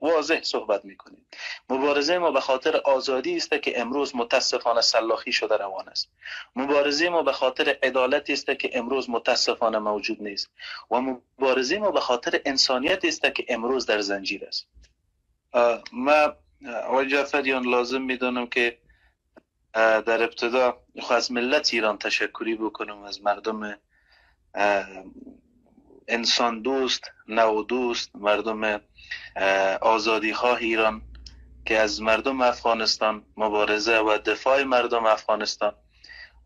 واضح صحبت میکنیم مبارزه ما به خاطر آزادی است که امروز متاسفانه سلاخی شده روان است مبارزه ما به خاطر عدالت است که امروز متاسفانه موجود نیست و مبارزه ما به خاطر انسانیت است که امروز در زنجیر است ما آقای جعفریان لازم میدانم که در ابتدا از ملت ایران تشکری بکنم از مردم انسان دوست نو دوست مردم آزادی خواه ایران که از مردم افغانستان مبارزه و دفاع مردم افغانستان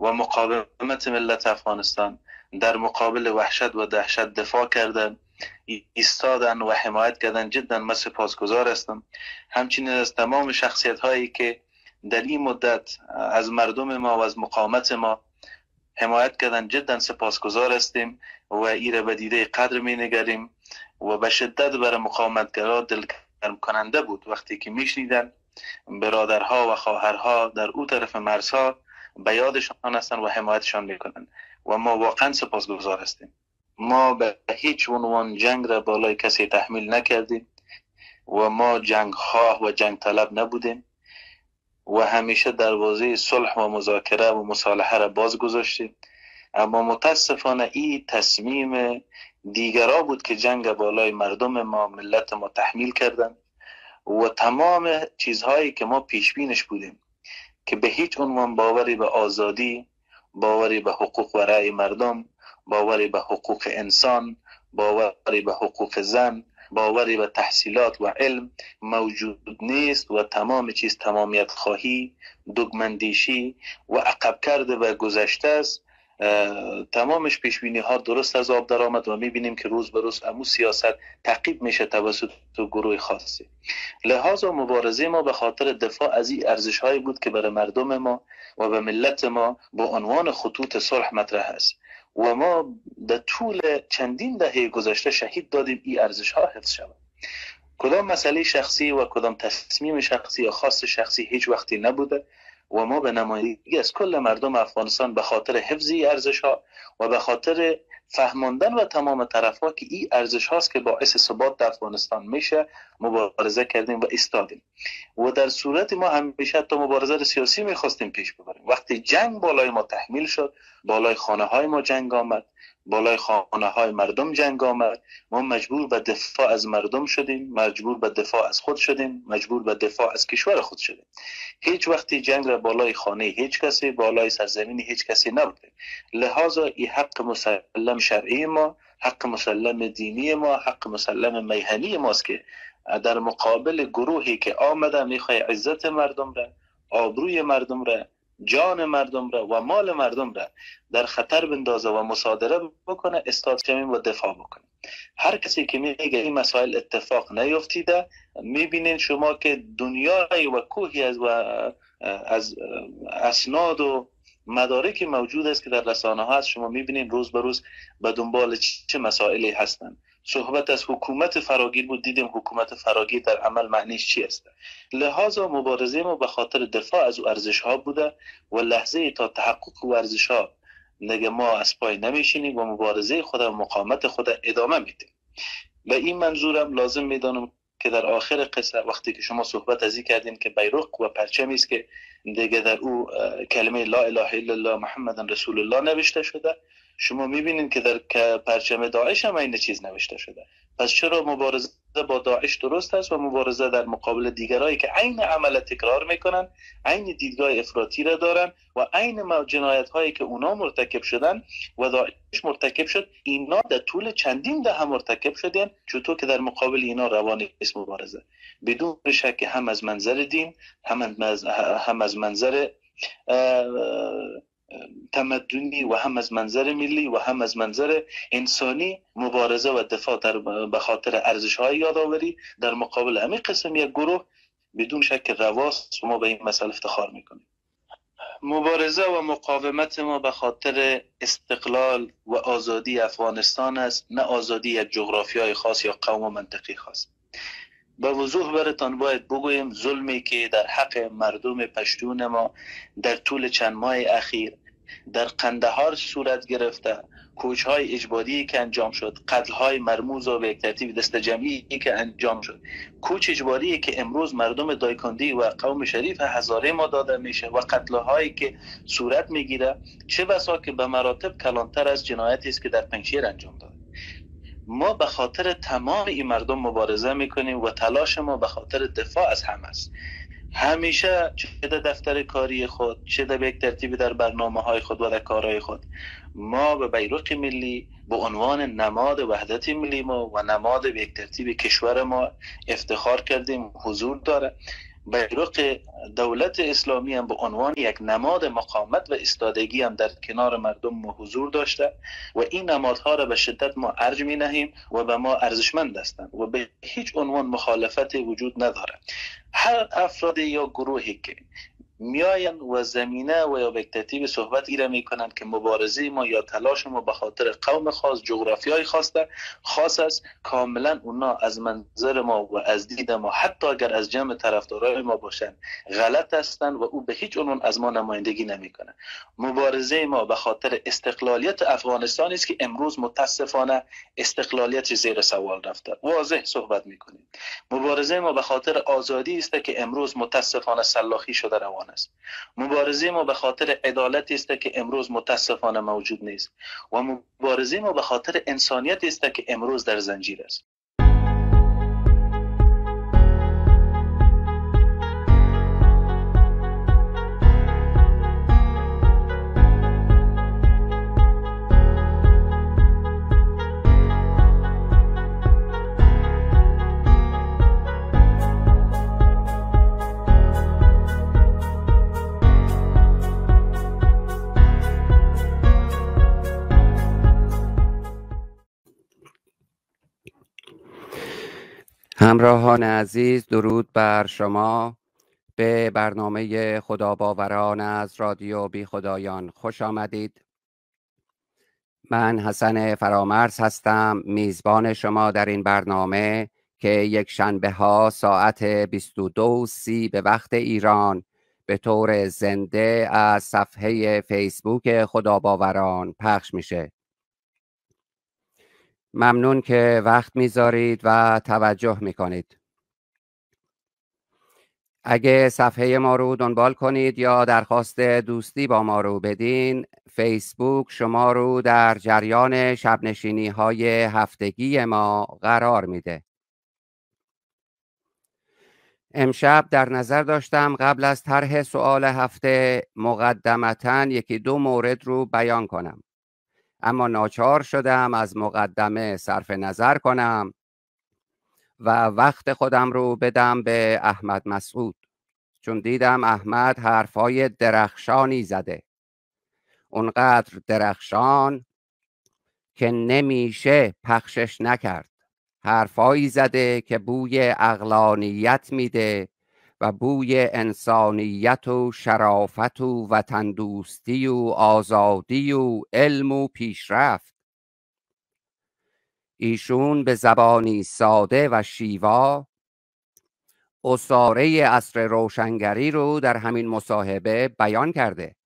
و مقاومت ملت افغانستان در مقابل وحشت و دهشت دفاع کردن ایستادن و حمایت کردن جدا من سپاسگزار هستم همچنین از تمام شخصیت هایی که در این مدت از مردم ما و از مقاومت ما حمایت کردن جدا سپاسگزار هستیم و ایره به دیده قدر می نگریم و به شدت برای مقاومتگرا دلگرم کننده بود وقتی که می شنیدن برادرها و خواهرها در او طرف مرزها به یادشان هستن و حمایتشان میکنن و ما واقعا سپاسگزار هستیم ما به هیچ عنوان جنگ را بالای کسی تحمیل نکردیم و ما جنگ خواه و جنگ طلب نبودیم و همیشه دروازه صلح و مذاکره و مصالحه را باز گذاشتیم اما متاسفانه این تصمیم دیگرا بود که جنگ بالای مردم ما ملت ما تحمیل کردن و تمام چیزهایی که ما پیش بودیم که به هیچ عنوان باوری به آزادی باوری به حقوق و رأی مردم باوری به حقوق انسان باوری به حقوق زن باوری به تحصیلات و علم موجود نیست و تمام چیز تمامیت خواهی دگمندیشی و عقب کرده به گذشته است تمامش پیش بینی ها درست از آب در آمد و بینیم که روز به روز امو سیاست تعقیب میشه توسط گروه خاصی و مبارزه ما به خاطر دفاع از این ارزش هایی بود که برای مردم ما و به ملت ما با عنوان خطوط صلح مطرح است و ما در طول چندین دهه گذشته شهید دادیم این ارزش ها حفظ شود کدام مسئله شخصی و کدام تصمیم شخصی یا خاص شخصی هیچ وقتی نبوده و ما به نمایندگی از کل مردم افغانستان به خاطر حفظی ارزش ها و به خاطر فهماندن و تمام طرف ها که این ارزش هاست که باعث ثبات در افغانستان میشه مبارزه کردیم و استادیم و در صورت ما همیشه تا مبارزه سیاسی میخواستیم پیش ببریم وقتی جنگ بالای ما تحمیل شد بالای خانه های ما جنگ آمد بالای خانه های مردم جنگ آمد ما مجبور به دفاع از مردم شدیم مجبور به دفاع از خود شدیم مجبور به دفاع از کشور خود شدیم هیچ وقتی جنگ را بالای خانه هیچ کسی بالای سرزمین هیچ کسی نبودیم لحاظا این حق مسلم شرعی ما حق مسلم دینی ما حق مسلم میهنی ماست که در مقابل گروهی که آمده میخوای عزت مردم را آبروی مردم را جان مردم را و مال مردم را در خطر بندازه و مصادره بکنه استاد شمیم و دفاع بکنه هر کسی که میگه این مسائل اتفاق نیفتیده میبینین شما که دنیای و کوهی از و از اسناد و مدارکی موجود است که در رسانه ها هست شما میبینین روز به روز به دنبال چه مسائلی هستند صحبت از حکومت فراگیر بود دیدیم حکومت فراگیر در عمل معنیش چی است لحاظا مبارزه ما به خاطر دفاع از او ارزش ها بوده و لحظه تا تحقق او ارزش ها نگه ما از پای نمیشینیم و مبارزه خود و مقامت خود ادامه میدیم به این منظورم لازم میدانم که در آخر قصه وقتی که شما صحبت از این کردین که بیرق و پرچمی است که دیگه در او کلمه لا اله الا الله محمد رسول الله نوشته شده شما میبینید که در پرچم داعش هم این چیز نوشته شده پس چرا مبارزه با داعش درست است و مبارزه در مقابل دیگرایی که عین عمل تکرار میکنن عین دیدگاه افراطی را دارن و عین جنایت هایی که اونا مرتکب شدن و داعش مرتکب شد اینا در طول چندین هم مرتکب شدن چطور که در مقابل اینا روان اسم مبارزه بدون شک هم از منظر دین هم از منظر تمدنی و هم از منظر ملی و هم از منظر انسانی مبارزه و دفاع در به خاطر ارزش های یادآوری در مقابل همین قسم یک گروه بدون شک رواست و ما به این مسئله افتخار میکنیم مبارزه و مقاومت ما به خاطر استقلال و آزادی افغانستان است نه آزادی یک جغرافیای خاص یا قوم و منطقی خاص به وضوح برتان باید بگویم ظلمی که در حق مردم پشتون ما در طول چند ماه اخیر در قندهار صورت گرفته کوچ های اجباری که انجام شد قتل های مرموز و به ترتیب دست جمعی که انجام شد کوچ اجباری که امروز مردم دایکندی و قوم شریف هزاره ما داده میشه و قتل هایی که صورت میگیره چه بسا که به مراتب کلانتر از جنایتی است که در پنجشیر انجام داد ما به خاطر تمام این مردم مبارزه میکنیم و تلاش ما به خاطر دفاع از هم است همیشه چه در دفتر کاری خود چه در یک ترتیبی در برنامه های خود و در کارهای خود ما به بیرق ملی به عنوان نماد وحدت ملی ما و نماد به یک ترتیب کشور ما افتخار کردیم حضور داره بیرق دولت اسلامی هم به عنوان یک نماد مقامت و استادگی هم در کنار مردم ما حضور داشته و این نمادها را به شدت ما ارج می نهیم و به ما ارزشمند هستند و به هیچ عنوان مخالفت وجود نداره هر افراد یا گروهی که میاین و زمینه و یا به صحبت ایره کنند که مبارزه ما یا تلاش ما به خاطر قوم خاص های خاص خاص است کاملا اونا از منظر ما و از دید ما حتی اگر از جمع طرفدارای ما باشند غلط هستند و او به هیچ عنوان از ما نمایندگی نمیکنه مبارزه ما به خاطر استقلالیت افغانستان است که امروز متاسفانه استقلالیت زیر سوال رفته واضح صحبت میکنیم مبارزه ما به خاطر آزادی است که امروز متاسفانه سلاخی شده روانه است مبارزه ما به خاطر عدالت است که امروز متاسفانه موجود نیست و مبارزه ما به خاطر انسانیت است که امروز در زنجیر است همراهان عزیز درود بر شما به برنامه خدا باوران از رادیو بی خدایان خوش آمدید من حسن فرامرز هستم میزبان شما در این برنامه که یک شنبه ها ساعت 22:30 به وقت ایران به طور زنده از صفحه فیسبوک خدا باوران پخش میشه ممنون که وقت میذارید و توجه میکنید اگه صفحه ما رو دنبال کنید یا درخواست دوستی با ما رو بدین فیسبوک شما رو در جریان شبنشینی های هفتگی ما قرار میده امشب در نظر داشتم قبل از طرح سوال هفته مقدمتا یکی دو مورد رو بیان کنم اما ناچار شدم از مقدمه صرف نظر کنم و وقت خودم رو بدم به احمد مسعود چون دیدم احمد حرفای درخشانی زده اونقدر درخشان که نمیشه پخشش نکرد حرفایی زده که بوی اقلانیت میده و بوی انسانیت و شرافت و وطن و آزادی و علم و پیشرفت ایشون به زبانی ساده و شیوا اصاره اصر روشنگری رو در همین مصاحبه بیان کرده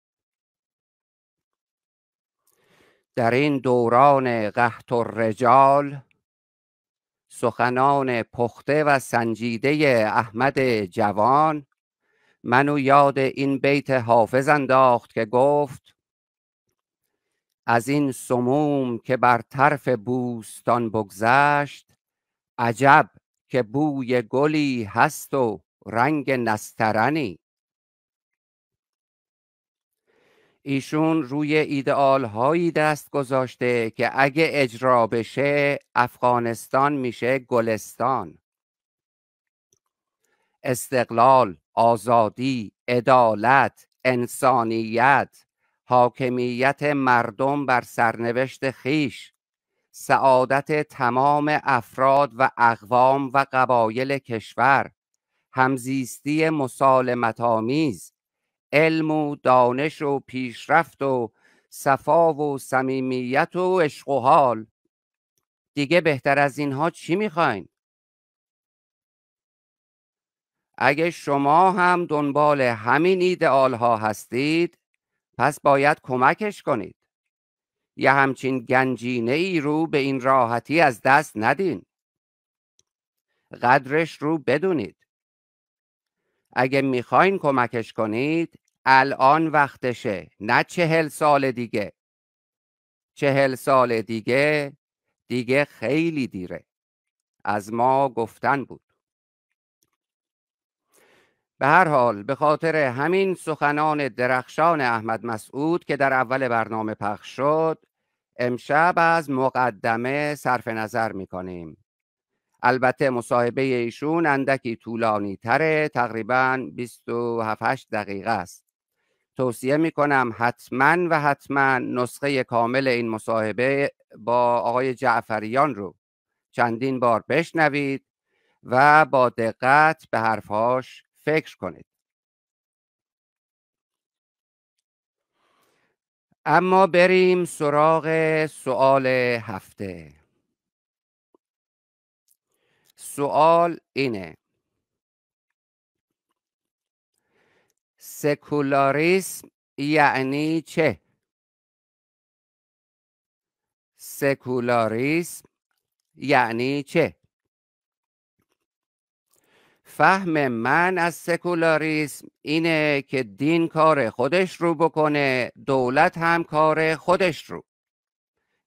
در این دوران قحط و رجال سخنان پخته و سنجیده احمد جوان منو یاد این بیت حافظ انداخت که گفت از این سموم که بر طرف بوستان بگذشت عجب که بوی گلی هست و رنگ نسترنی ایشون روی ایدئال هایی دست گذاشته که اگه اجرا بشه افغانستان میشه گلستان استقلال، آزادی، عدالت، انسانیت، حاکمیت مردم بر سرنوشت خیش، سعادت تمام افراد و اقوام و قبایل کشور، همزیستی مسالمت‌آمیز، علم و دانش و پیشرفت و صفا و صمیمیت و عشق و حال دیگه بهتر از اینها چی میخواین اگه شما هم دنبال همین ایدئال ها هستید پس باید کمکش کنید یه همچین گنجینه ای رو به این راحتی از دست ندین قدرش رو بدونید اگه میخواین کمکش کنید الان وقتشه نه چهل سال دیگه چهل سال دیگه دیگه خیلی دیره از ما گفتن بود به هر حال به خاطر همین سخنان درخشان احمد مسعود که در اول برنامه پخش شد امشب از مقدمه صرف نظر می کنیم البته مصاحبه ایشون اندکی طولانی تره تقریبا 27 دقیقه است توصیه می کنم حتما و حتما نسخه کامل این مصاحبه با آقای جعفریان رو چندین بار بشنوید و با دقت به حرفهاش فکر کنید اما بریم سراغ سوال هفته سوال اینه سکولاریسم یعنی چه سکولاریسم یعنی چه فهم من از سکولاریسم اینه که دین کار خودش رو بکنه دولت هم کار خودش رو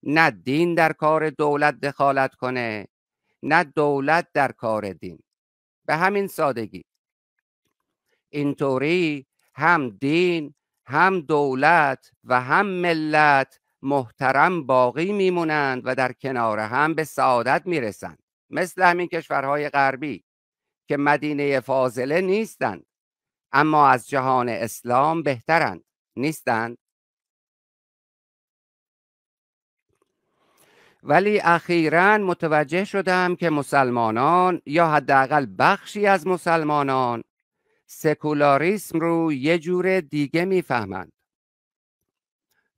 نه دین در کار دولت دخالت کنه نه دولت در کار دین به همین سادگی اینطوری هم دین هم دولت و هم ملت محترم باقی میمونند و در کنار هم به سعادت میرسند مثل همین کشورهای غربی که مدینه فاضله نیستند اما از جهان اسلام بهترند نیستند ولی اخیرا متوجه شدم که مسلمانان یا حداقل بخشی از مسلمانان سکولاریسم رو یه جور دیگه میفهمند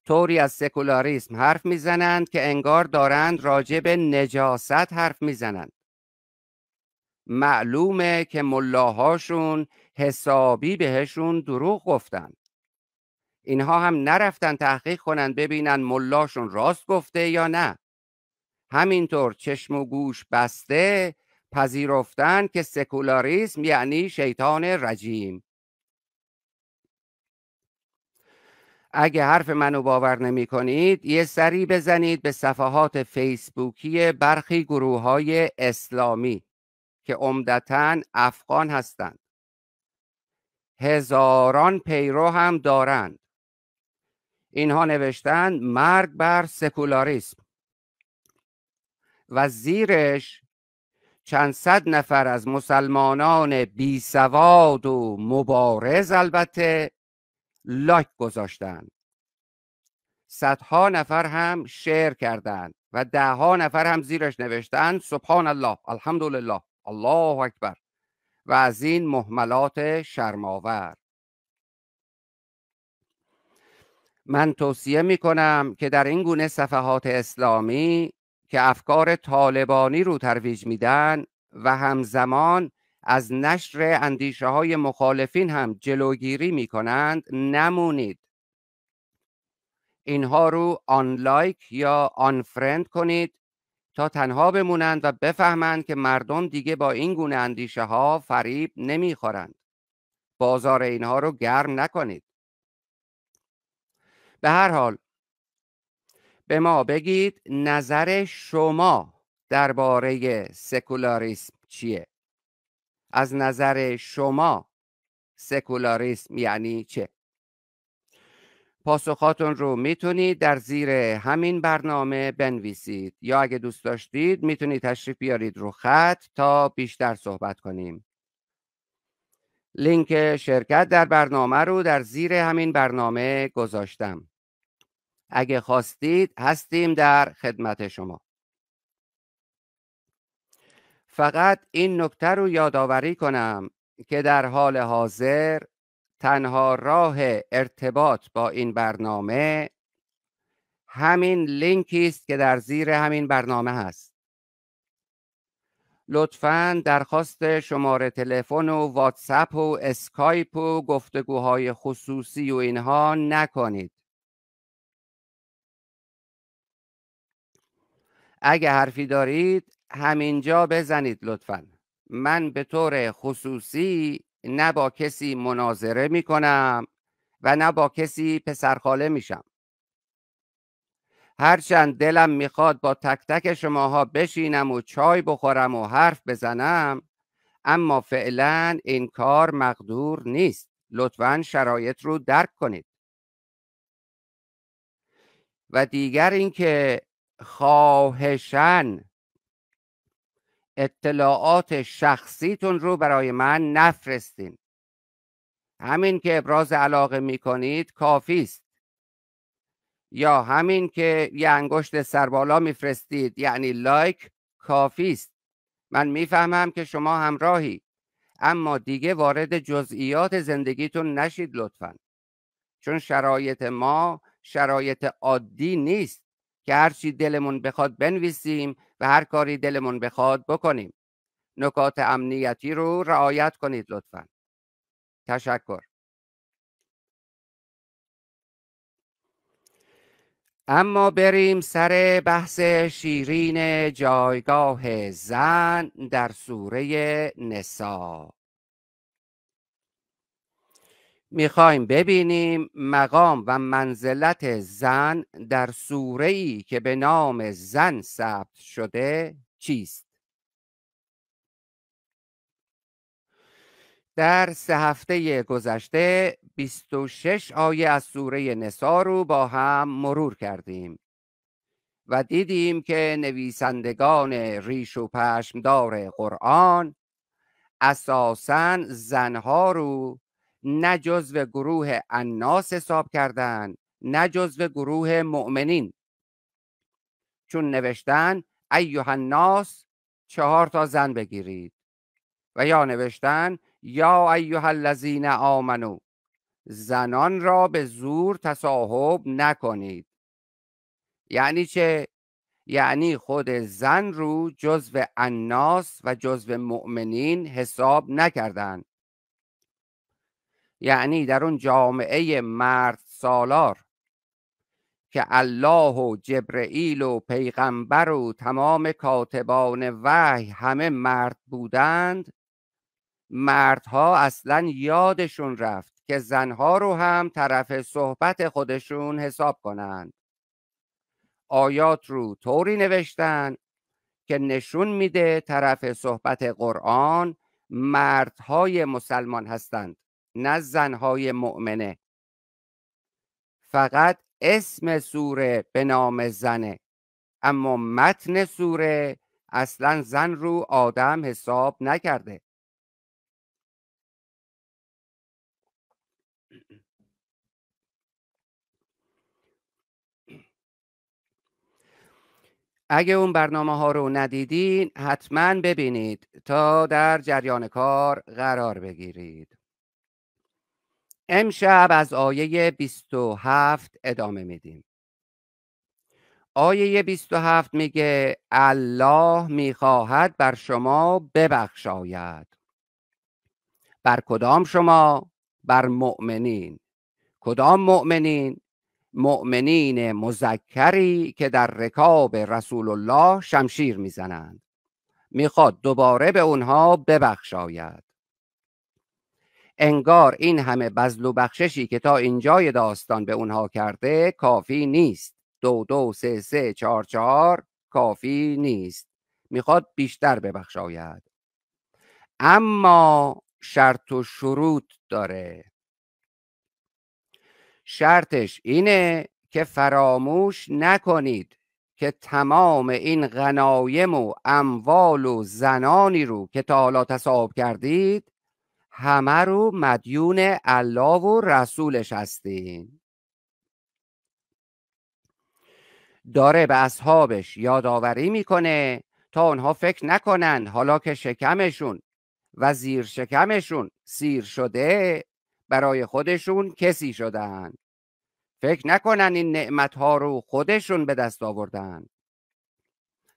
طوری از سکولاریسم حرف میزنند که انگار دارند راجع به نجاست حرف میزنند معلومه که ملاهاشون حسابی بهشون دروغ گفتند اینها هم نرفتن تحقیق کنند ببینن ملاشون راست گفته یا نه همینطور چشم و گوش بسته پذیرفتن که سکولاریسم یعنی شیطان رجیم اگه حرف منو باور نمی کنید یه سری بزنید به صفحات فیسبوکی برخی گروه های اسلامی که عمدتا افغان هستند هزاران پیرو هم دارند اینها نوشتن مرگ بر سکولاریسم و زیرش چند صد نفر از مسلمانان بی سواد و مبارز البته لایک گذاشتن. صدها نفر هم شیر کردند و دهها نفر هم زیرش نوشتن. سبحان الله الحمدلله الله اکبر و از این محملات شرماور من توصیه می کنم که در این گونه صفحات اسلامی که افکار طالبانی رو ترویج میدن و همزمان از نشر اندیشه های مخالفین هم جلوگیری می کنند نمونید اینها رو آن لایک یا آن فرند کنید تا تنها بمونند و بفهمند که مردم دیگه با این گونه اندیشه ها فریب نمیخورند بازار اینها رو گرم نکنید به هر حال به ما بگید نظر شما درباره سکولاریسم چیه از نظر شما سکولاریسم یعنی چه پاسخاتون رو میتونید در زیر همین برنامه بنویسید یا اگه دوست داشتید میتونید تشریف بیارید رو خط تا بیشتر صحبت کنیم لینک شرکت در برنامه رو در زیر همین برنامه گذاشتم اگه خواستید هستیم در خدمت شما فقط این نکته رو یادآوری کنم که در حال حاضر تنها راه ارتباط با این برنامه همین لینکی است که در زیر همین برنامه هست لطفا درخواست شماره تلفن و واتساپ و اسکایپ و گفتگوهای خصوصی و اینها نکنید اگه حرفی دارید همینجا بزنید لطفا من به طور خصوصی نه با کسی مناظره میکنم و نه با کسی پسرخاله میشم هرچند دلم میخواد با تک تک شماها بشینم و چای بخورم و حرف بزنم اما فعلا این کار مقدور نیست لطفا شرایط رو درک کنید و دیگر اینکه خواهشن اطلاعات شخصیتون رو برای من نفرستین همین که ابراز علاقه می کنید کافی است یا همین که یه انگشت سربالا میفرستید یعنی لایک کافی است من میفهمم که شما همراهی اما دیگه وارد جزئیات زندگیتون نشید لطفا چون شرایط ما شرایط عادی نیست که هرچی دلمون بخواد بنویسیم و هر کاری دلمون بخواد بکنیم نکات امنیتی رو رعایت کنید لطفا تشکر اما بریم سر بحث شیرین جایگاه زن در سوره نسا میخوایم ببینیم مقام و منزلت زن در سوره ای که به نام زن ثبت شده چیست در سه هفته گذشته 26 آیه از سوره نسا رو با هم مرور کردیم و دیدیم که نویسندگان ریش و پشمدار قرآن اساسا زنها رو نه جزو گروه اناس حساب کردن نه جزو گروه مؤمنین چون نوشتن ایوه الناس چهار تا زن بگیرید و یا نوشتن یا ایوه الذین آمنو زنان را به زور تصاحب نکنید یعنی چه یعنی خود زن رو جزو اناس و جزو مؤمنین حساب نکردند یعنی در اون جامعه مرد سالار که الله و جبرئیل و پیغمبر و تمام کاتبان وحی همه مرد بودند مردها اصلا یادشون رفت که زنها رو هم طرف صحبت خودشون حساب کنند آیات رو طوری نوشتن که نشون میده طرف صحبت قرآن مردهای مسلمان هستند نه زنهای مؤمنه فقط اسم سوره به نام زنه اما متن سوره اصلا زن رو آدم حساب نکرده اگه اون برنامه ها رو ندیدین حتما ببینید تا در جریان کار قرار بگیرید امشب از آیه 27 ادامه میدیم آیه 27 میگه الله میخواهد بر شما ببخشاید بر کدام شما بر مؤمنین کدام مؤمنین مؤمنین مزکری که در رکاب رسول الله شمشیر میزنند میخواد دوباره به اونها ببخشاید انگار این همه بزل و بخششی که تا اینجای داستان به اونها کرده کافی نیست دو دو سه سه چهار چهار کافی نیست میخواد بیشتر ببخشاید اما شرط و شروط داره شرطش اینه که فراموش نکنید که تمام این غنایم و اموال و زنانی رو که تا حالا تصاحب کردید همه رو مدیون الله و رسولش هستین داره به اصحابش یادآوری میکنه تا آنها فکر نکنند حالا که شکمشون و زیر شکمشون سیر شده برای خودشون کسی شدن فکر نکنن این نعمت ها رو خودشون به دست آوردن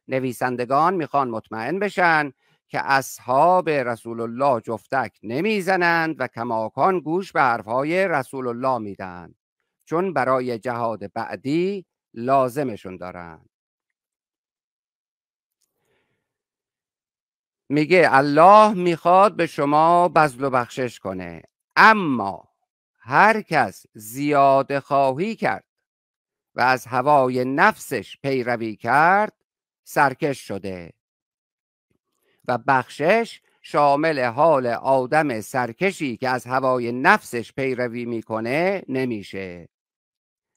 نویسندگان میخوان مطمئن بشن که اصحاب رسول الله جفتک نمیزنند و کماکان گوش به حرفهای رسول الله میدن چون برای جهاد بعدی لازمشون دارند میگه الله میخواد به شما بزل و بخشش کنه اما هر کس زیاد خواهی کرد و از هوای نفسش پیروی کرد سرکش شده و بخشش شامل حال آدم سرکشی که از هوای نفسش پیروی میکنه نمیشه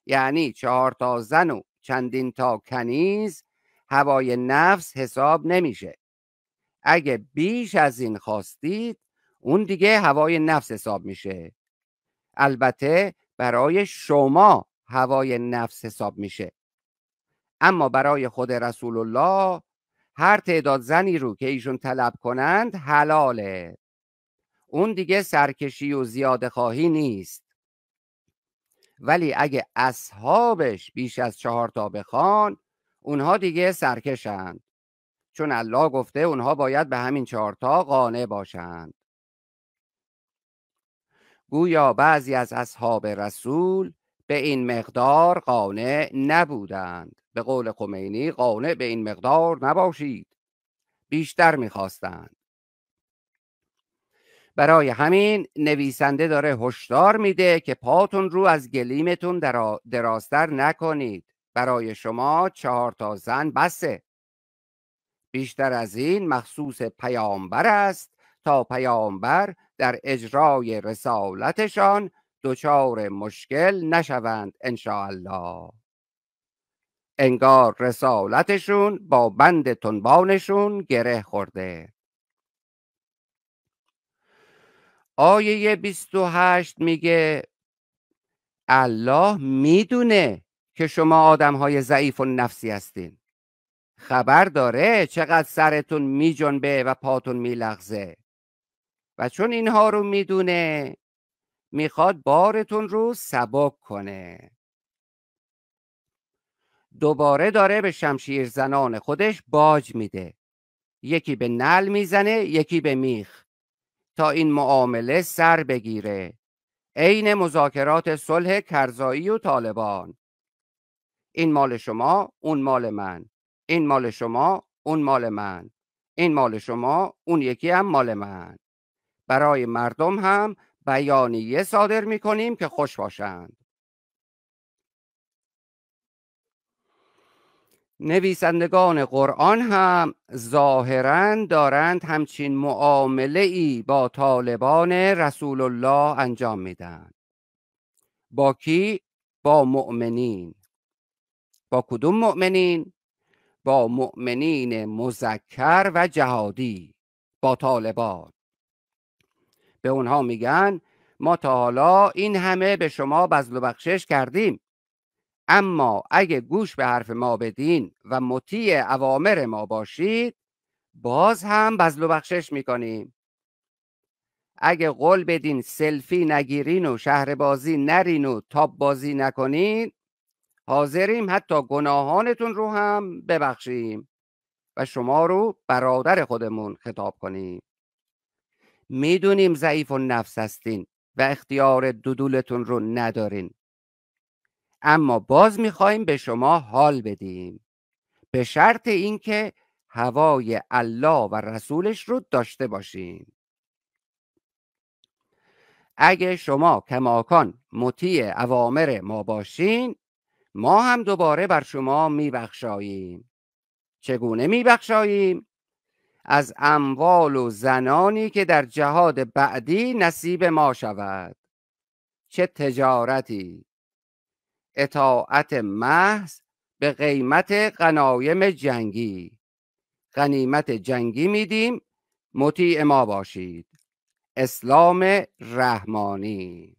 یعنی چهار تا زن و چندین تا کنیز هوای نفس حساب نمیشه اگه بیش از این خواستید اون دیگه هوای نفس حساب میشه البته برای شما هوای نفس حساب میشه اما برای خود رسول الله هر تعداد زنی رو که ایشون طلب کنند حلاله اون دیگه سرکشی و زیاد خواهی نیست ولی اگه اصحابش بیش از چهار تا بخوان اونها دیگه سرکشند چون الله گفته اونها باید به همین چهارتا تا قانع باشند گویا بعضی از اصحاب رسول به این مقدار قانع نبودند به قول خمینی قانع به این مقدار نباشید بیشتر میخواستند برای همین نویسنده داره هشدار میده که پاتون رو از گلیمتون درا... درازتر نکنید برای شما چهار تا زن بسه بیشتر از این مخصوص پیامبر است تا پیامبر در اجرای رسالتشان دچار مشکل نشوند الله انگار رسالتشون با بند تنبانشون گره خورده آیه 28 میگه الله میدونه که شما آدم های ضعیف و نفسی هستین خبر داره چقدر سرتون میجنبه و پاتون میلغزه و چون اینها رو میدونه میخواد بارتون رو سبک کنه دوباره داره به شمشیر زنان خودش باج میده یکی به نل میزنه یکی به میخ تا این معامله سر بگیره عین مذاکرات صلح کرزایی و طالبان این مال شما اون مال من این مال شما اون مال من این مال شما اون یکی هم مال من برای مردم هم بیانیه صادر می که خوش باشند نویسندگان قرآن هم ظاهرا دارند همچین معامله ای با طالبان رسول الله انجام میدن با کی؟ با مؤمنین با کدوم مؤمنین؟ با مؤمنین مزکر و جهادی با طالبان به اونها میگن ما تا حالا این همه به شما بزل و بخشش کردیم اما اگه گوش به حرف ما بدین و مطیع اوامر ما باشید باز هم بزل و بخشش میکنیم اگه قول بدین سلفی نگیرین و شهر بازی نرین و تاب بازی نکنین حاضریم حتی گناهانتون رو هم ببخشیم و شما رو برادر خودمون خطاب کنیم میدونیم ضعیف و نفس هستین و اختیار دودولتون رو ندارین اما باز میخواهیم به شما حال بدیم به شرط اینکه هوای الله و رسولش رو داشته باشیم اگه شما کماکان مطیع اوامر ما باشین ما هم دوباره بر شما میبخشاییم چگونه میبخشاییم از اموال و زنانی که در جهاد بعدی نصیب ما شود چه تجارتی اطاعت محض به قیمت غنایم جنگی غنیمت جنگی میدیم مطیع ما باشید اسلام رحمانی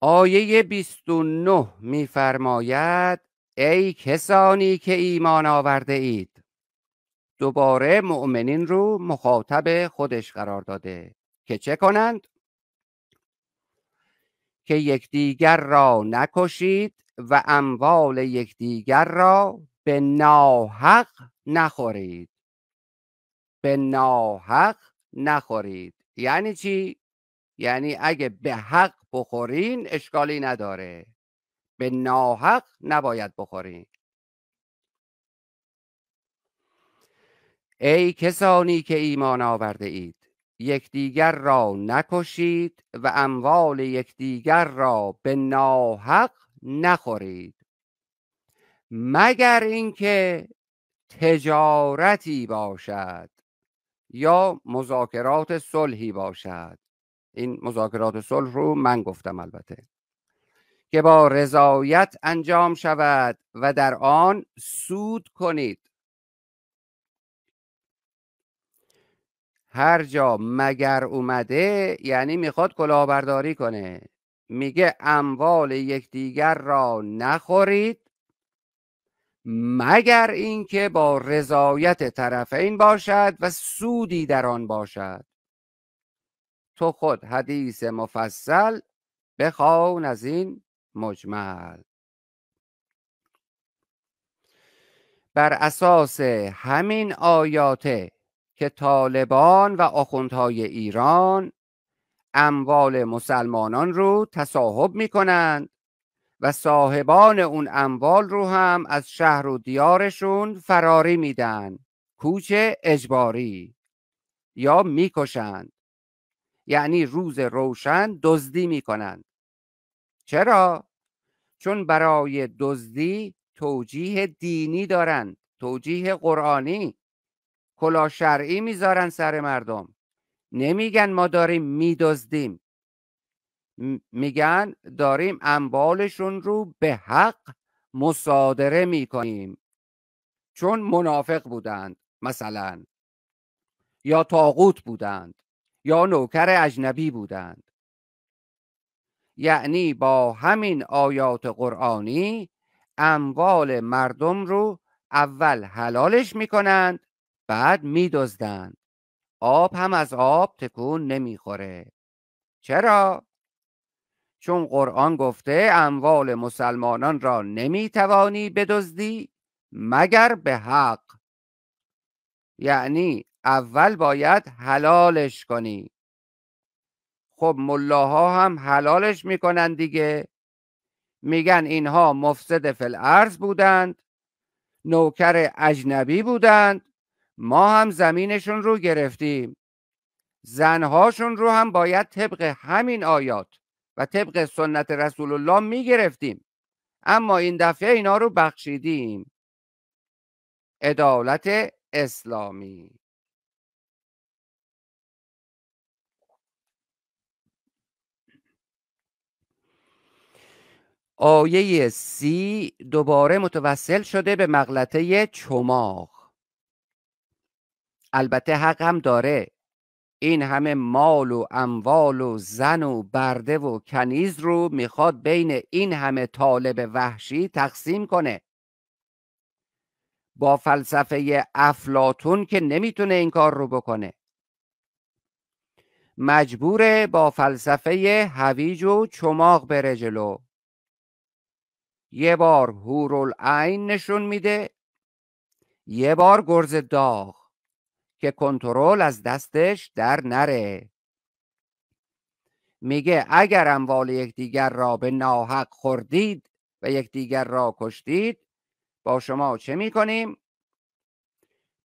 آیه 29 میفرماید ای کسانی که ایمان آورده اید دوباره مؤمنین رو مخاطب خودش قرار داده که چه کنند که یکدیگر را نکشید و اموال یکدیگر را به ناحق نخورید به ناحق نخورید یعنی چی یعنی اگه به حق بخورین اشکالی نداره به ناحق نباید بخورین ای کسانی که ایمان آورده اید یکدیگر را نکشید و اموال یکدیگر را به ناحق نخورید مگر اینکه تجارتی باشد یا مذاکرات صلحی باشد این مذاکرات صلح رو من گفتم البته که با رضایت انجام شود و در آن سود کنید هر جا مگر اومده یعنی میخواد کلاهبرداری کنه میگه اموال یکدیگر را نخورید مگر اینکه با رضایت طرفین باشد و سودی در آن باشد تو خود حدیث مفصل بخوان از این مجمل بر اساس همین آیات که طالبان و آخوندهای ایران اموال مسلمانان رو تصاحب می کنند و صاحبان اون اموال رو هم از شهر و دیارشون فراری میدن کوچ اجباری یا میکشند یعنی روز روشن دزدی میکنند چرا چون برای دزدی توجیه دینی دارند توجیه قرآنی کلا شرعی میذارن سر مردم نمیگن ما داریم میدزدیم میگن داریم اموالشون رو به حق مصادره میکنیم چون منافق بودند مثلا یا تاغوت بودند یا نوکر اجنبی بودند یعنی با همین آیات قرآنی اموال مردم رو اول حلالش میکنند بعد میدزدند آب هم از آب تکون نمیخوره چرا چون قرآن گفته اموال مسلمانان را نمیتوانی بدزدی مگر به حق یعنی اول باید حلالش کنی خب ملاها هم حلالش میکنن دیگه میگن اینها مفسد فلعرض بودند نوکر اجنبی بودند ما هم زمینشون رو گرفتیم زنهاشون رو هم باید طبق همین آیات و طبق سنت رسول الله می گرفتیم اما این دفعه اینا رو بخشیدیم عدالت اسلامی آیه سی دوباره متوسل شده به مغلطه چماخ البته حق هم داره این همه مال و اموال و زن و برده و کنیز رو میخواد بین این همه طالب وحشی تقسیم کنه با فلسفه افلاتون که نمیتونه این کار رو بکنه مجبوره با فلسفه هویج و چماق بره جلو یه بار هورالعین نشون میده یه بار گرز داغ که کنترل از دستش در نره میگه اگر اموال یکدیگر را به ناحق خوردید و یکدیگر را کشتید با شما چه میکنیم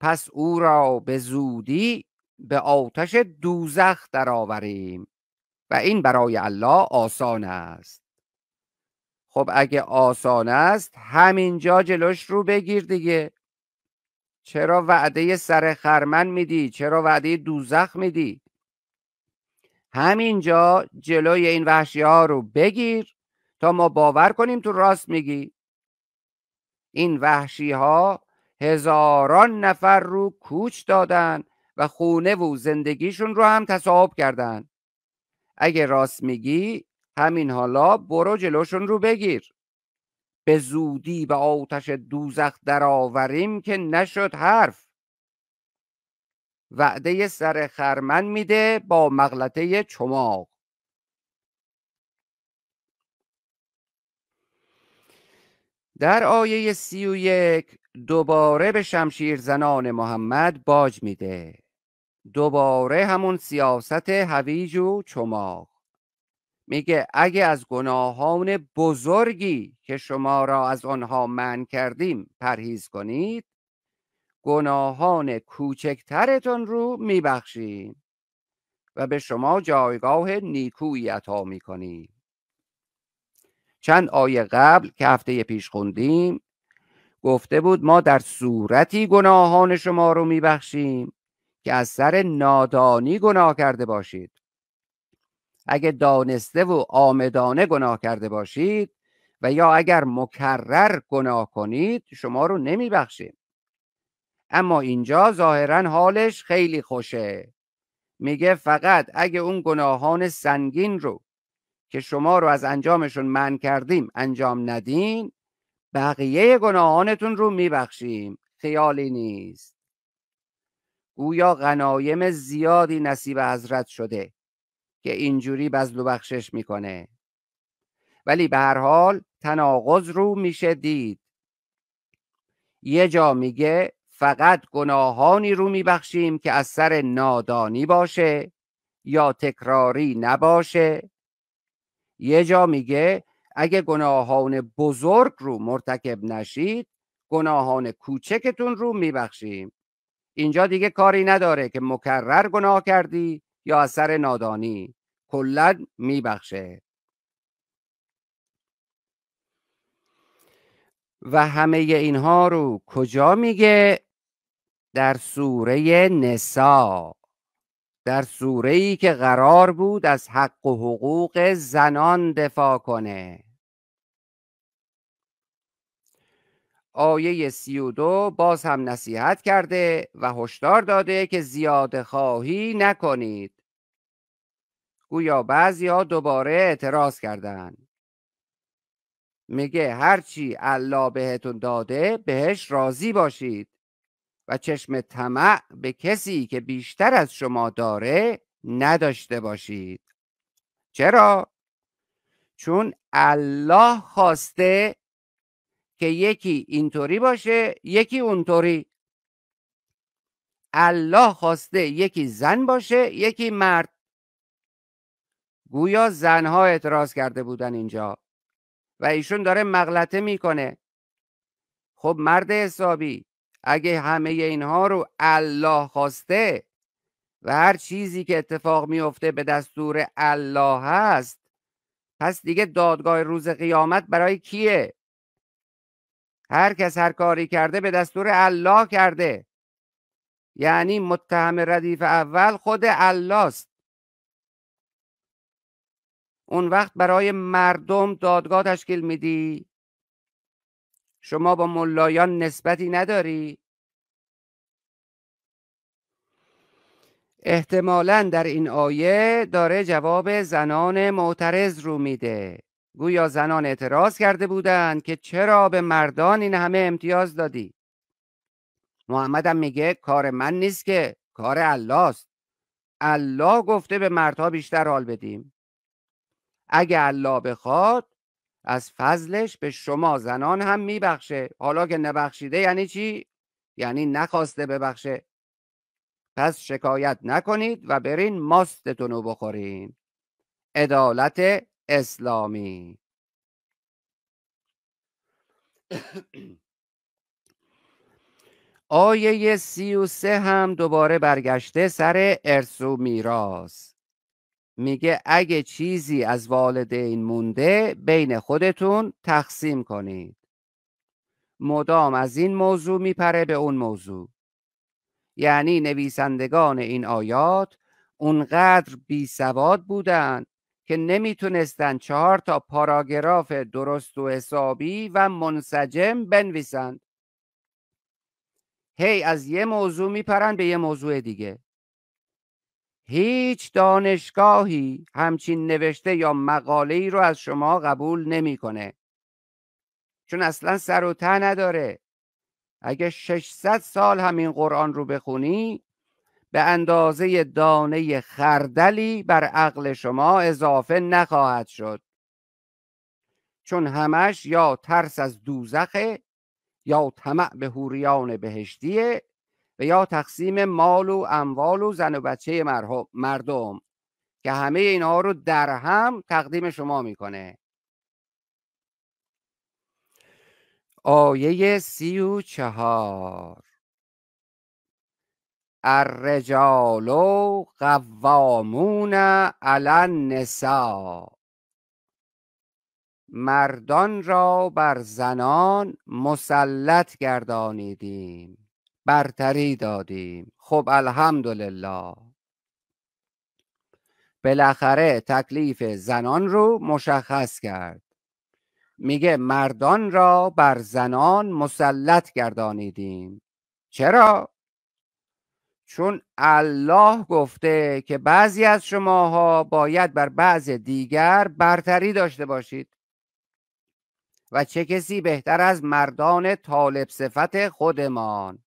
پس او را به زودی به آتش دوزخ درآوریم و این برای الله آسان است خب اگه آسان است همینجا جلوش رو بگیر دیگه چرا وعده سر خرمن میدی چرا وعده دوزخ میدی همینجا جلوی این وحشی ها رو بگیر تا ما باور کنیم تو راست میگی این وحشی ها هزاران نفر رو کوچ دادن و خونه و زندگیشون رو هم تصاحب کردن اگه راست میگی همین حالا برو جلوشون رو بگیر به زودی به آتش دوزخ درآوریم که نشد حرف وعده سر خرمن میده با مغلطه چماق در آیه سی و یک دوباره به شمشیر زنان محمد باج میده دوباره همون سیاست هویج و چماق میگه اگه از گناهان بزرگی که شما را از آنها من کردیم پرهیز کنید گناهان کوچکترتون رو میبخشیم و به شما جایگاه نیکویی عطا میکنیم چند آیه قبل که هفته پیش خوندیم گفته بود ما در صورتی گناهان شما رو میبخشیم که از سر نادانی گناه کرده باشید اگه دانسته و آمدانه گناه کرده باشید و یا اگر مکرر گناه کنید شما رو نمیبخشیم اما اینجا ظاهرا حالش خیلی خوشه میگه فقط اگه اون گناهان سنگین رو که شما رو از انجامشون من کردیم انجام ندین بقیه گناهانتون رو میبخشیم خیالی نیست گویا غنایم زیادی نصیب حضرت شده که اینجوری بزل و بخشش میکنه ولی به هر حال تناقض رو میشه دید یه جا میگه فقط گناهانی رو میبخشیم که از سر نادانی باشه یا تکراری نباشه یه جا میگه اگه گناهان بزرگ رو مرتکب نشید گناهان کوچکتون رو میبخشیم اینجا دیگه کاری نداره که مکرر گناه کردی یا اثر نادانی کلا میبخشه و همه اینها رو کجا میگه در سوره نسا در سوره ای که قرار بود از حق و حقوق زنان دفاع کنه آیه سی و دو باز هم نصیحت کرده و هشدار داده که زیاد خواهی نکنید گویا ها دوباره اعتراض کردن میگه هرچی الله بهتون داده بهش راضی باشید و چشم طمع به کسی که بیشتر از شما داره نداشته باشید چرا چون الله خواسته که یکی اینطوری باشه یکی اونطوری الله خواسته یکی زن باشه یکی مرد گویا زنها اعتراض کرده بودن اینجا و ایشون داره مغلطه میکنه خب مرد حسابی اگه همه اینها رو الله خواسته و هر چیزی که اتفاق میفته به دستور الله هست پس دیگه دادگاه روز قیامت برای کیه هر کس هر کاری کرده به دستور الله کرده یعنی متهم ردیف اول خود الله است اون وقت برای مردم دادگاه تشکیل میدی شما با ملایان نسبتی نداری احتمالا در این آیه داره جواب زنان معترض رو میده گویا زنان اعتراض کرده بودند که چرا به مردان این همه امتیاز دادی محمدم میگه کار من نیست که کار الله است الله گفته به مردها بیشتر حال بدیم اگه الله بخواد از فضلش به شما زنان هم میبخشه حالا که نبخشیده یعنی چی؟ یعنی نخواسته ببخشه پس شکایت نکنید و برین ماستتون رو بخورین عدالت اسلامی آیه سی و سه هم دوباره برگشته سر ارث و میگه اگه چیزی از والدین مونده بین خودتون تقسیم کنید مدام از این موضوع میپره به اون موضوع یعنی نویسندگان این آیات اونقدر بی سواد بودن که نمیتونستن چهار تا پاراگراف درست و حسابی و منسجم بنویسند هی از یه موضوع میپرن به یه موضوع دیگه هیچ دانشگاهی همچین نوشته یا مقاله ای رو از شما قبول نمیکنه چون اصلا سر و ته نداره اگه 600 سال همین قرآن رو بخونی به اندازه دانه خردلی بر عقل شما اضافه نخواهد شد چون همش یا ترس از دوزخه یا طمع به هوریان بهشتیه و یا تقسیم مال و اموال و زن و بچه مردم که همه اینها رو در هم تقدیم شما میکنه آیه سی و چهار الرجال قوامون علی النساء مردان را بر زنان مسلط گردانیدیم برتری دادیم خب الحمدلله بالاخره تکلیف زنان رو مشخص کرد میگه مردان را بر زنان مسلط گردانیدیم چرا؟ چون الله گفته که بعضی از شماها باید بر بعض دیگر برتری داشته باشید و چه کسی بهتر از مردان طالب صفت خودمان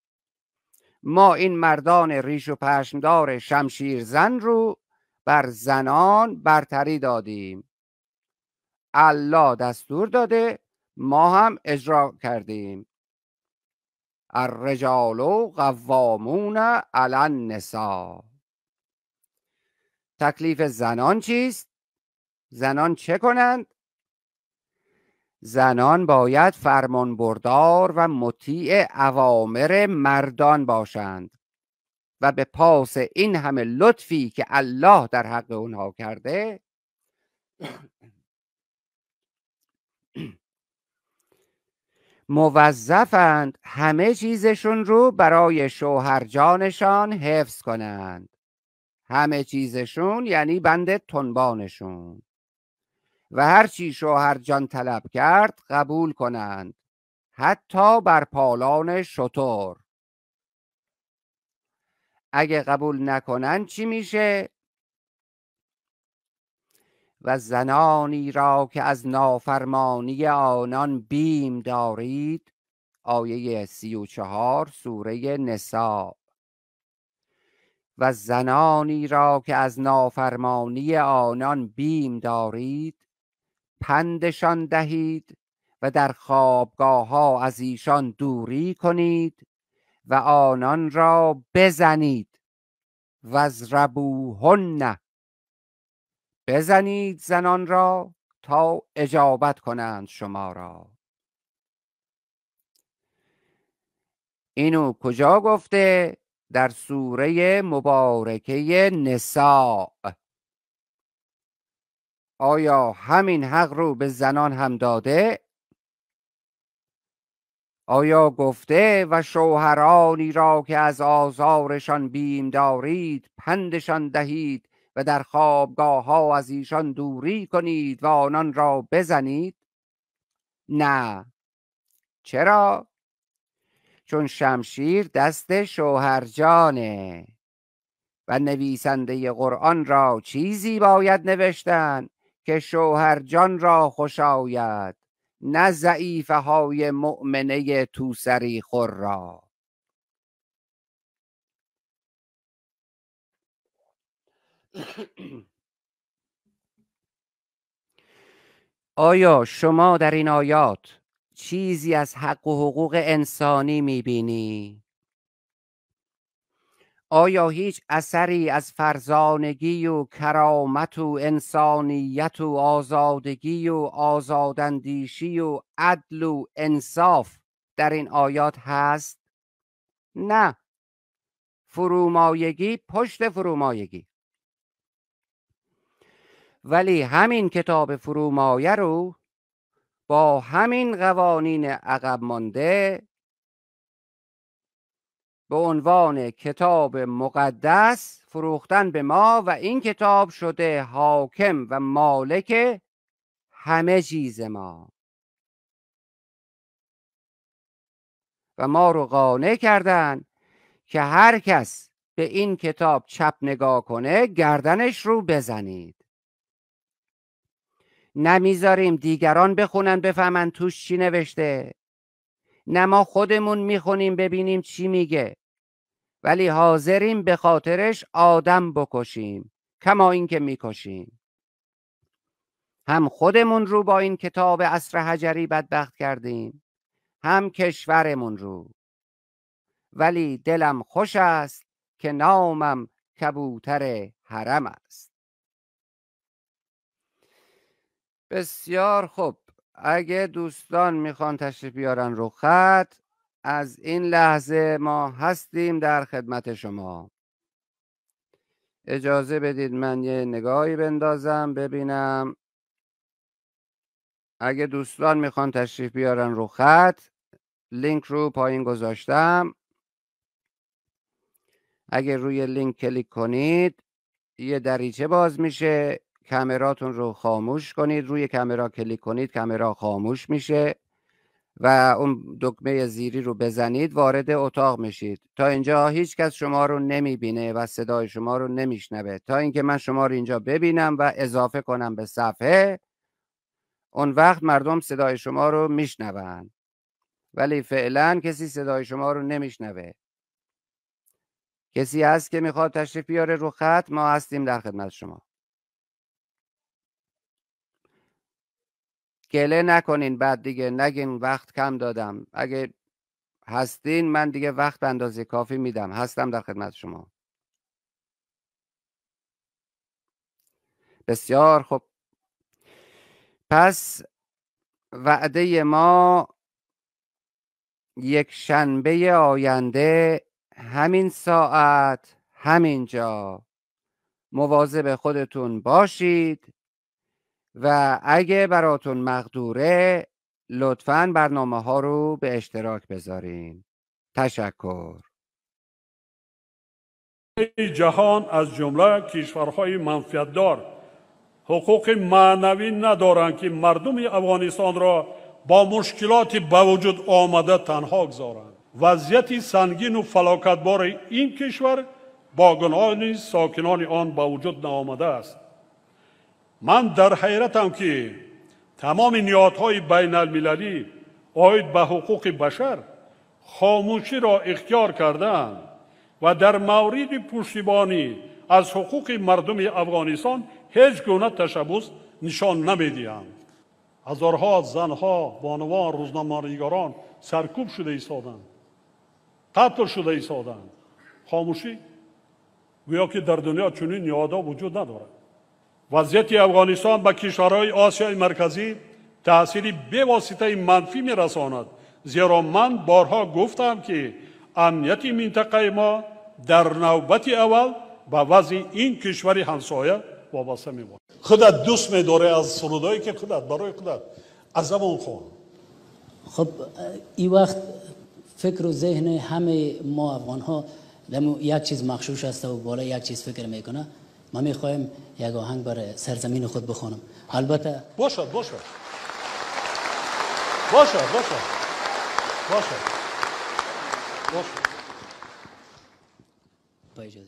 ما این مردان ریش و پشمدار شمشیر زن رو بر زنان برتری دادیم الله دستور داده ما هم اجرا کردیم الرجال و قوامون علن تکلیف زنان چیست زنان چه کنند زنان باید فرمان بردار و مطیع اوامر مردان باشند و به پاس این همه لطفی که الله در حق اونها کرده موظفند همه چیزشون رو برای شوهرجانشان حفظ کنند همه چیزشون یعنی بند تنبانشون و هرچی شوهر جان طلب کرد قبول کنند حتی بر پالان شطور اگه قبول نکنند چی میشه و زنانی را که از نافرمانی آنان بیم دارید آیه سی و چهار سوره نسا و زنانی را که از نافرمانی آنان بیم دارید پندشان دهید و در خوابگاه ها از ایشان دوری کنید و آنان را بزنید و نه بزنید زنان را تا اجابت کنند شما را اینو کجا گفته در سوره مبارکه نساء آیا همین حق رو به زنان هم داده؟ آیا گفته و شوهرانی را که از آزارشان بیم دارید پندشان دهید و در خوابگاه ها از ایشان دوری کنید و آنان را بزنید؟ نه چرا؟ چون شمشیر دست شوهرجانه و نویسنده قرآن را چیزی باید نوشتن که شوهر جان را خوش آید نه ضعیفه های مؤمنه توسری خور را آیا شما در این آیات چیزی از حق و حقوق انسانی میبینی؟ آیا هیچ اثری از فرزانگی و کرامت و انسانیت و آزادگی و آزاداندیشی و عدل و انصاف در این آیات هست؟ نه فرومایگی پشت فرومایگی ولی همین کتاب فرومایه رو با همین قوانین عقب مانده به عنوان کتاب مقدس فروختن به ما و این کتاب شده حاکم و مالک همه چیز ما و ما رو قانع کردن که هر کس به این کتاب چپ نگاه کنه گردنش رو بزنید نمیذاریم دیگران بخونن بفهمن توش چی نوشته نه ما خودمون میخونیم ببینیم چی میگه ولی حاضریم به خاطرش آدم بکشیم کما اینکه میکشیم هم خودمون رو با این کتاب اصر حجری بدبخت کردیم هم کشورمون رو ولی دلم خوش است که نامم کبوتر حرم است بسیار خوب اگه دوستان میخوان تشریف بیارن رو خط از این لحظه ما هستیم در خدمت شما اجازه بدید من یه نگاهی بندازم ببینم اگه دوستان میخوان تشریف بیارن رو خط لینک رو پایین گذاشتم اگه روی لینک کلیک کنید یه دریچه باز میشه کمراتون رو خاموش کنید روی کمرا کلیک کنید کمرا خاموش میشه و اون دکمه زیری رو بزنید وارد اتاق میشید تا اینجا هیچ کس شما رو نمیبینه و صدای شما رو نمیشنوه تا اینکه من شما رو اینجا ببینم و اضافه کنم به صفحه اون وقت مردم صدای شما رو میشنوند ولی فعلا کسی صدای شما رو نمیشنوه کسی هست که میخواد تشریف بیاره رو خط ما هستیم در خدمت شما گله نکنین بعد دیگه نگین وقت کم دادم اگه هستین من دیگه وقت اندازه کافی میدم هستم در خدمت شما بسیار خب پس وعده ما یک شنبه آینده همین ساعت همینجا مواظب خودتون باشید و اگه براتون مقدوره لطفا برنامه ها رو به اشتراک بذارین تشکر جهان از جمله کشورهای منفیتدار حقوق معنوی ندارن که مردم افغانستان را با مشکلات بوجود وجود آمده تنها گذارند وضعیت سنگین و فلاکتبار این کشور با گناه ساکنان آن به وجود است من در حیرتم که تمام های بین المللی آید به حقوق بشر خاموشی را اختیار کردن و در مورید پوشیبانی از حقوق مردم افغانستان هیچ گونه تشبس نشان نمیدیم. هزارها زنها بانوان روزنامه‌نگاران سرکوب شده ایستادند قتل شده ایستادند خاموشی گویا که در دنیا چنین نیادا وجود ندارد وضعیت افغانستان به کشورهای آسیای مرکزی تاثیر بواسطه منفی می رساند زیرا من بارها گفتم که امنیت منطقه ما در نوبت اول به وضع این کشور همسایه وابسته می باند. خودت دوست می داره از سرودایی که خودت برای خودت از زبان خون خب این وقت فکر و ذهن همه ما افغان ها یک چیز مخشوش است و بالا یک چیز فکر میکنه ما میخوایم یک آهنگ برای سرزمین خود بخونم البته باشه باشه باشه باشه باشه باشه با اجازه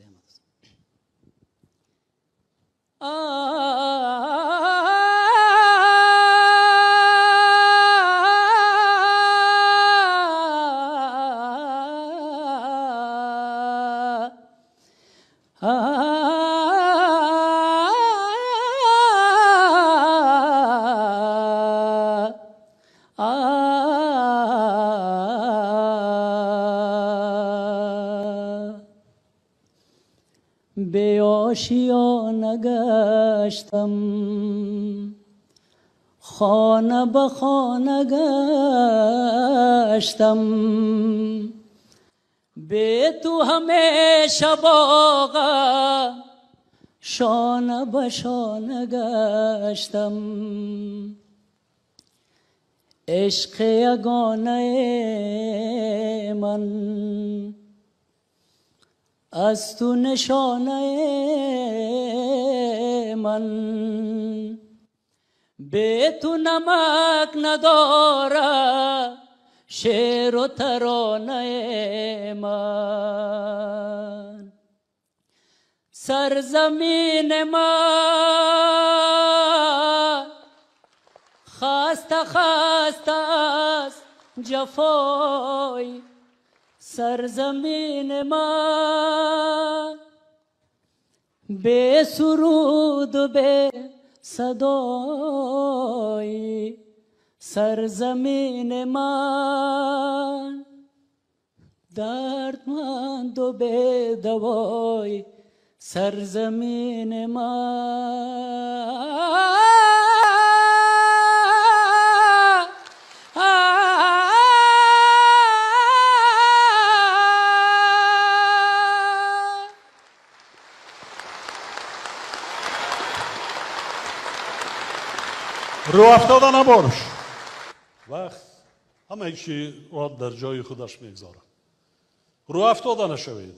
گشتم خانه به خانه گشتم به تو همیشه باغا شانه به شانه گشتم عشق یگانه من از تو نشانه من به تو نمک نداره شعر و ترانه من سرزمین ما خسته خسته جفای سرزمین ما به سرود و به سرزمین ما دردمند و به دوای سرزمین ما رو افتادن هم وقت همه که را در جای خودش میگذارن رو افتاده نشوید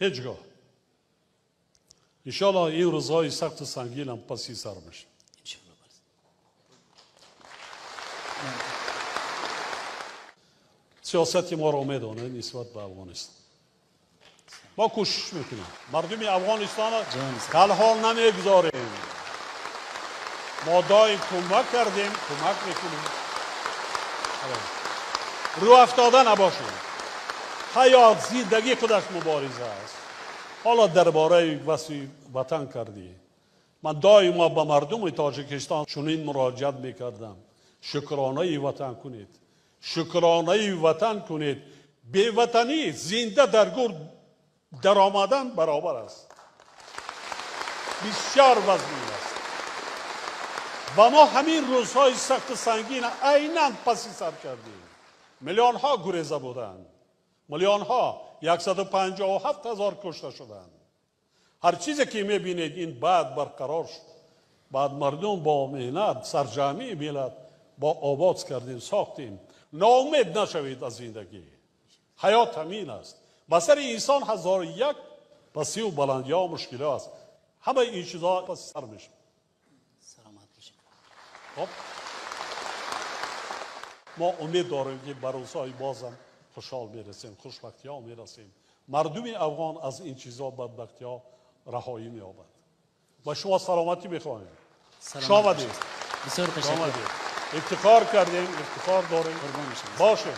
هیچگاه انشالله این روزهای سخت و سنگین هم پسی سر میشه سیاست ما را میدانه نسبت به افغانستان ما کوشش میکنیم مردم افغانستان را حال نمیگذاریم ما کمک کردیم کمک میکنیم آره. رو افتاده نباشیم، حیات زیدگی خودش مبارزه است حالا درباره وسیع وطن کردی من ما به مردم تاجکستان چنین مراجعت میکردم شکرانه وطن کنید شکرانه وطن کنید بی وطنی زنده در گور در آمدن برابر است بسیار وزنی است و ما همین روزهای سخت سنگین عینا پسی سر کردیم میلیون ها گریزه بودند میلیون ها 157 هزار کشته شدند هر چیزی که میبینید این بعد برقرار شد بعد مردم با مهنت سرجامی ملت با آباد کردیم ساختیم ناامید نشوید از زندگی حیات همین است بسر انسان هزار یک پسی و بلندی ها مشکل است همه این چیزها پس سر میشه خب. ما امید داریم که به روزهای بازم خوشحال میرسیم خوشبختی ها میرسیم مردم افغان از این چیزها بدبختی ها رهایی میابند و شما سلامتی میخواهیم سلامت بسیار تشکر افتخار کردیم افتخار داریم باشیم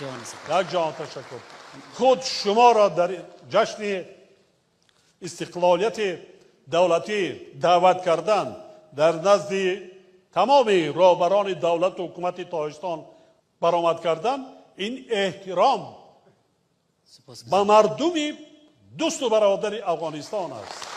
یک جان تشکر خود شما را در جشن استقلالیت دولتی دعوت کردن در نزدی تمام رابران دولت و حکومت تاجستان برآمد کردن این احترام به مردمی دوست و برادر افغانستان است